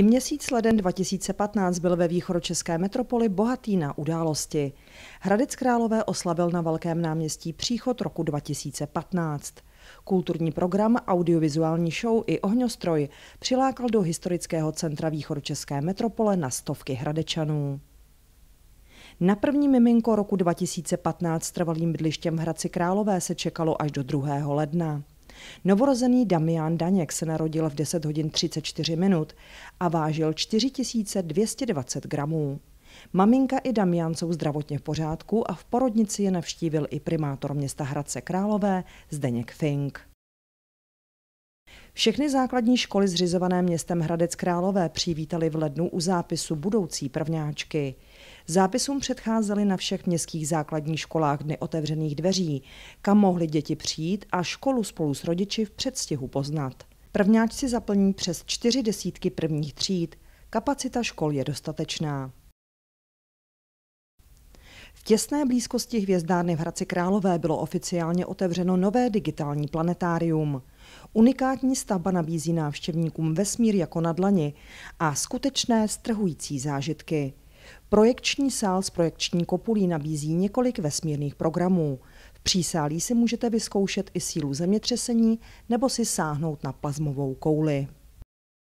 I měsíc leden 2015 byl ve východočeské metropoli bohatý na události. Hradec Králové oslavil na Velkém náměstí příchod roku 2015. Kulturní program, audiovizuální show i ohňostroj přilákal do historického centra východočeské metropole na stovky hradečanů. Na první miminko roku 2015 trvalým bydlištěm v Hradci Králové se čekalo až do 2. ledna. Novorozený Damian Daněk se narodil v 10 hodin 34 minut a vážil 4220 gramů. Maminka i Damian jsou zdravotně v pořádku a v porodnici je navštívil i primátor města Hradce Králové Zdeněk Fink. Všechny základní školy zřizované městem Hradec Králové přivítali v lednu u zápisu budoucí prvňáčky. Zápisům předcházely na všech městských základních školách dny otevřených dveří, kam mohly děti přijít a školu spolu s rodiči v předstihu poznat. Prvňáčci zaplní přes čtyři desítky prvních tříd, kapacita škol je dostatečná. V těsné blízkosti hvězdárny v Hradci Králové bylo oficiálně otevřeno nové digitální planetárium. Unikátní stavba nabízí návštěvníkům vesmír jako na dlani a skutečné strhující zážitky. Projekční sál s projekční kopulí nabízí několik vesmírných programů. V přísálí si můžete vyzkoušet i sílu zemětřesení nebo si sáhnout na plazmovou kouli.